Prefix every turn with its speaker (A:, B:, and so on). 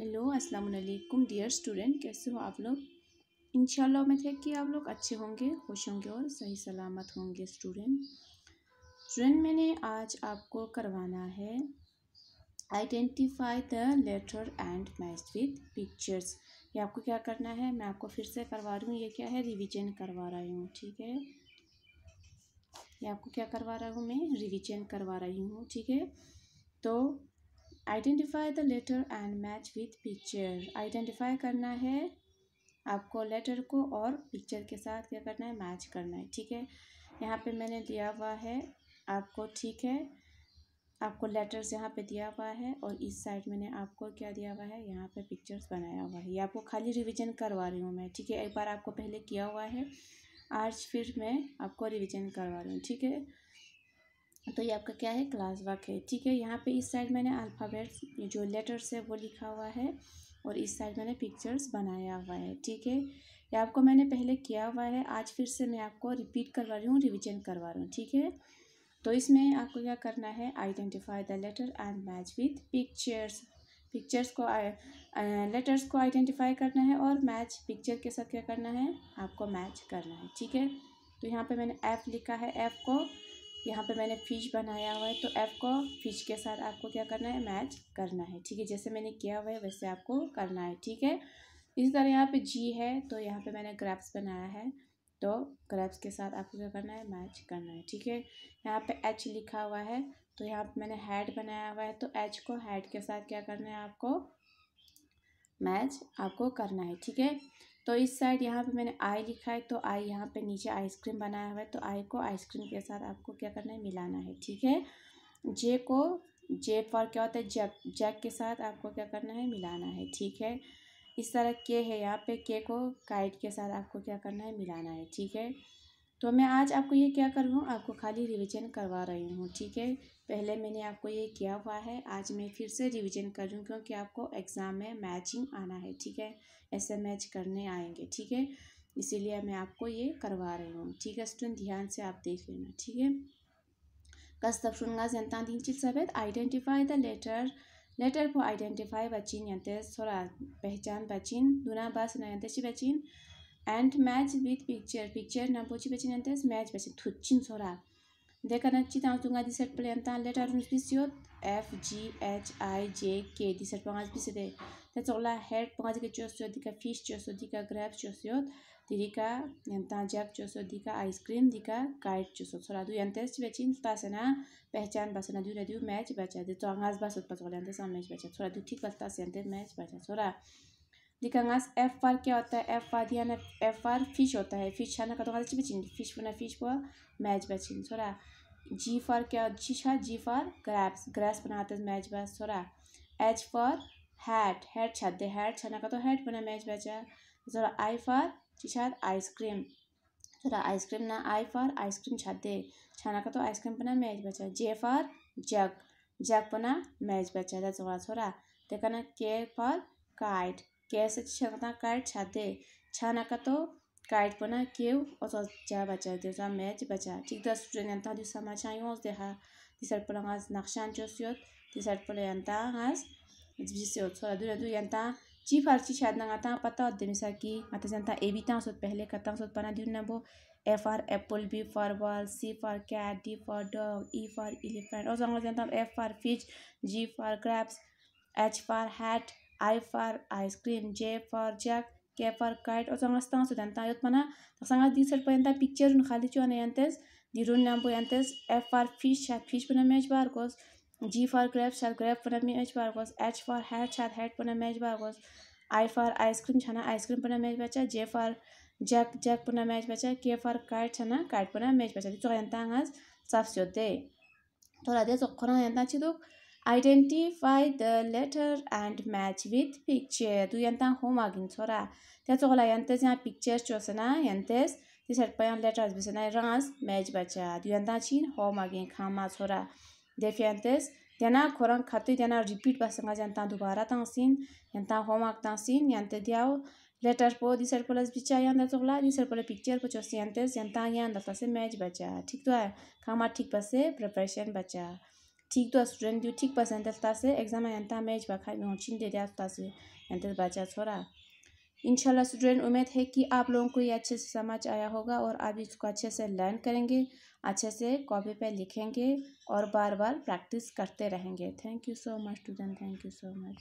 A: Hello अस्सलाम वालेकुम dear student कैसे हो आप लोग इन उम्मीद है कि आप लोग अच्छे होंगे खुश होंगे और सही सलामत होंगे स्टूडेंट स्टूडेंट मैंने आज आपको करवाना है identify the letter and match with pictures ये आपको क्या करना है मैं आपको फिर से करवा रही हूँ ये क्या है रिविज़न करवा रही हूँ ठीक है ये आपको क्या करवा रहा हूँ मैं रिविज़न करवा रही हूँ ठीक है तो identify the letter and match with picture identify करना है आपको लेटर को और पिक्चर के साथ क्या करना है मैच करना है ठीक है यहाँ पे मैंने दिया हुआ है आपको ठीक है आपको लेटर्स यहाँ पे दिया हुआ है और इस साइड मैंने आपको क्या दिया हुआ है यहाँ पे पिक्चर्स बनाया हुआ है ये आपको खाली रिवीजन करवा रही हूँ मैं ठीक है एक बार आपको पहले किया हुआ है आज फिर मैं आपको रिवीजन करवा रही हूँ ठीक है तो ये आपका क्या है क्लास वर्क है ठीक है यहाँ पे इस साइड मैंने अल्फ़ाबेट्स जो लेटर्स है वो लिखा हुआ है और इस साइड मैंने पिक्चर्स बनाया हुआ है ठीक है ये आपको मैंने पहले किया हुआ है आज फिर से मैं आपको रिपीट करवा रही हूँ रिविजन करवा रही हूँ ठीक है तो इसमें आपको क्या करना है identify the letter and match with pictures pictures को लेटर्स को आइडेंटिफाई करना है और मैच पिक्चर के साथ क्या करना है आपको मैच करना है ठीक है तो यहाँ पे मैंने ऐप लिखा है ऐप को यहाँ पे मैंने फ़िश बनाया हुआ है तो एफ़ को फ़िश के साथ आपको क्या करना है मैच करना है ठीक है जैसे मैंने किया हुआ है वैसे आपको करना है ठीक है इसी तरह यहाँ पे जी है तो यहाँ पे मैंने ग्रैप्स बनाया है तो ग्रैप्स के साथ आपको क्या करना है मैच करना है ठीक है यहाँ पे एच लिखा हुआ है तो यहाँ पर मैंने हेड बनाया हुआ है तो एच को हेड के साथ क्या करना है आपको मैच आपको करना है ठीक है तो इस साइड यहाँ पे मैंने आई लिखा है तो आई यहाँ पे नीचे आइसक्रीम बनाया हुआ है तो आई को आइसक्रीम के साथ आपको क्या करना है मिलाना है ठीक है जे को जे फॉर क्या होता है जैक जैक के साथ आपको क्या करना है मिलाना है ठीक है इस तरह के है यहाँ पे के को काइट के साथ आपको क्या करना है मिलाना है ठीक है तो मैं आज आपको ये क्या कर रही हूँ आपको खाली रिवीजन करवा रही हूँ ठीक है पहले मैंने आपको ये किया हुआ है आज मैं फिर से रिवीजन कर रही हूँ क्योंकि आपको एग्ज़ाम में मैचिंग आना है ठीक है ऐसे मैच करने आएंगे ठीक है इसीलिए मैं आपको ये करवा रही हूँ ठीक है स्टूडेंट ध्यान से आप देख लेना ठीक है कस्तब सुनगा जनता दिन चित सब आइडेंटिफाई द लेटर लेटर को आइडेंटिफाई बचिन यंते थोड़ा पहचान बचिन दुना बस नंते बचिन and match with picture picture ना पोची बचिन यंते मैच बचिन थुच्चिन थोड़ा They connect ci tang tunga di set plan tan letter run spisiot F G H I J K di set pangas bisede. Te tsola head pangas ke chosiot dika fish chosiot dika grab chosiot dika yanta jack chosiot dika ice cream dika kite chosiot. Sola du yantes ci bechin tasena pehchan basena du redu match bacha de tangas basot patsola yantes match bacha. Sola du tik bastas yantes match bacha. Sola दिखांगास F बार क्या होता है F bar दिया F bar fish होता है fish छाना कदों चिप चिन फिश बना फिश वो मैच बचिन सोरा जी फॉर क्या जी छा जी फॉर ग्रैप्स ग्रैप्स बनाते मैच बस सोरा एच फॉर हैट हैट छा दे हैट छाना का तो हैट बना मैच बचा सोरा आई फॉर जी छा आइसक्रीम सोरा आइसक्रीम ना आई फॉर आइसक्रीम छा दे छाना का तो आइसक्रीम बना मैच बचा जे फॉर जग जग बना मैच बचा सोरा सोरा देखा ना के फॉर काइट कैसे काट छाते छाना का तो काट पना के चा बचा दे सा तो मैच बचा ठीक दस जनता दिस समाचार यो देहा तीसर पर आज नक्शान चो सियो तीसर पर यंता आज जिस से उत्सव दुर दुर यंता ची फर्ची शायद ना आता पता और दिमिसा की आता जनता ए भी ता सो पहले खत्म सो पना दिन ना वो A for apple B for ball C for cat D for dog E for elephant और तो जनता F for fish G for grapes H for hat I for ice cream J for jack K for kite असो हांगा आसता हांगा आनी हांव म्हणा हांगा दिस पळयन पिक्चर खाली चोन हें तेच दिरून नाम पळय आनी तेच एफ फॉर फीश फीश पण मॅच बार कोस जी फॉर ग्रेप शार ग्रेप पण मॅच बार कोस एच फॉर हॅट शार हॅट पण मॅच बार कोस आय फॉर आयस्क्रीम छाना आयस्क्रीम पण मॅच बॅचा जे फॉर जॅक जॅक पण मॅच बॅचा के फॉर कायट छाना कायट पण मॅच बॅचा चो येता हांगाच साफ सोते तर आदेच अख्खर येता चिदूक identify the letter and match with picture Tu yantan homa gin chora ta chola yanta ja picture chosna yantes ti sar pa letter as bisna rans match bacha du yanta chin homa gin khama chora defiantes yana koran khatu yana repeat basanga yanta dubara ta sin yanta homa ta sin yanta diao letter po di sar pa bicha yanta chola di sar pa picture po chos yantes yanta yanta se match bacha thik to khama thik pase preparation bacha ठीक तो student ᱫᱤᱭᱩ ठीक ᱯᱟᱥᱮᱱ ᱛᱟᱥ ᱥᱮ exam ion match बखा में होचिन दे दिया से यंत बचा छोरा इंशाल्लाह स्टूडेंट उम्मीद है कि आप लोगों को ये अच्छे से समझ आया होगा और आप इसको अच्छे से लर्न करेंगे अच्छे से कॉपी पे लिखेंगे और बार बार प्रैक्टिस करते रहेंगे thank you so much student thank you so much